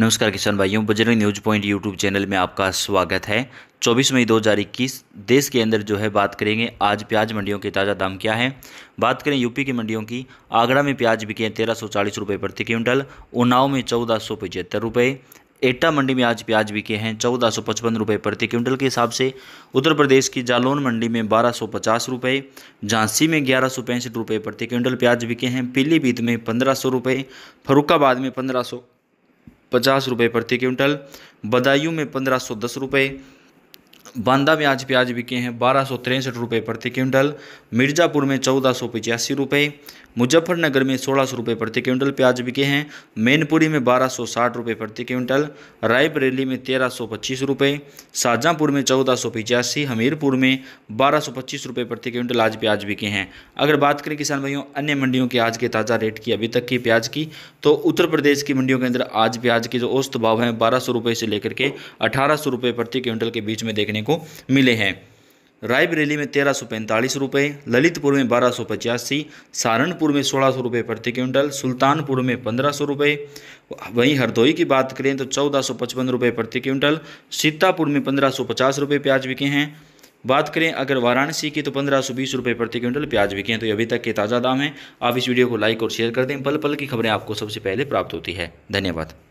नमस्कार किसान भाइयों Bajrang news point YouTube channel में आपका स्वागत है 24 मई 2021 देश के अंदर जो है बात करेंगे आज प्याज मंडियों के ताज़ा दाम क्या है बात करें यूपी की मंडियों की आगरा में प्याज बिके हैं तेरह सौ चालीस रुपये प्रति क्विंटल उन्नाव में चौदह सौ पचहत्तर रुपये एटा मंडी में आज प्याज बिके हैं चौदह सौ पचपन रुपये प्रति क्विंटल के हिसाब से उत्तर प्रदेश की जालौन मंडी में बारह सौ पचास रुपये झांसी में ग्यारह सौ पैंसठ रुपये प्रति क्विंटल प्याज बिके हैं पीलीभीत में पंद्रह सौ रुपये फरुखाबाद में पंद्रह सौ पचास रुपये प्रति क्विंटल बदायूं में पंद्रह सौ दस रुपये बांदा में आज प्याज बिके हैं बारह सौ तिरसठ रुपये प्रति क्विंटल मिर्ज़ापुर में चौदह सौ पचासी रुपये मुजफ्फरनगर में सोलह सौ रुपये प्रति क्विंटल प्याज बिके हैं मैनपुरी में बारह सौ साठ रुपये प्रति क्विंटल रायबरेली में तेरह सौ पच्चीस रुपये शाहजहाँपुर में चौदह सौ पिचासी हमीरपुर में बारह सौ पच्चीस रुपये प्रति क्विंटल आज प्याज बिके हैं अगर बात करें किसान भाइयों अन्य मंडियों के आज के ताज़ा रेट की अभी तक की प्याज की तो उत्तर प्रदेश की मंडियों के अंदर आज प्याज के जो औस्त भाव हैं बारह सौ रुपये से लेकर के अठारह सौ रुपये प्रति क्विंटल के बीच में देखने को मिले हैं रायबरेली में तेरह सौ पैंतालीस रुपये ललितपुर में बारह सौ पचासी सहारनपुर में सोलह सौ रुपये प्रति क्विंटल सुल्तानपुर में पंद्रह सौ रुपये वहीं हरदोई की बात करें तो चौदह सौ पचपन रुपये प्रति क्विंटल सीतापुर में पंद्रह सौ पचास रुपये प्याज बिके हैं बात करें अगर वाराणसी की तो पंद्रह सौ बीस रुपये प्रति क्विंटल प्याज बिके हैं तो अभी तक के ताज़ा दाम हैं आप इस वीडियो को लाइक और शेयर कर दें पल पल की खबरें आपको सबसे पहले प्राप्त होती है धन्यवाद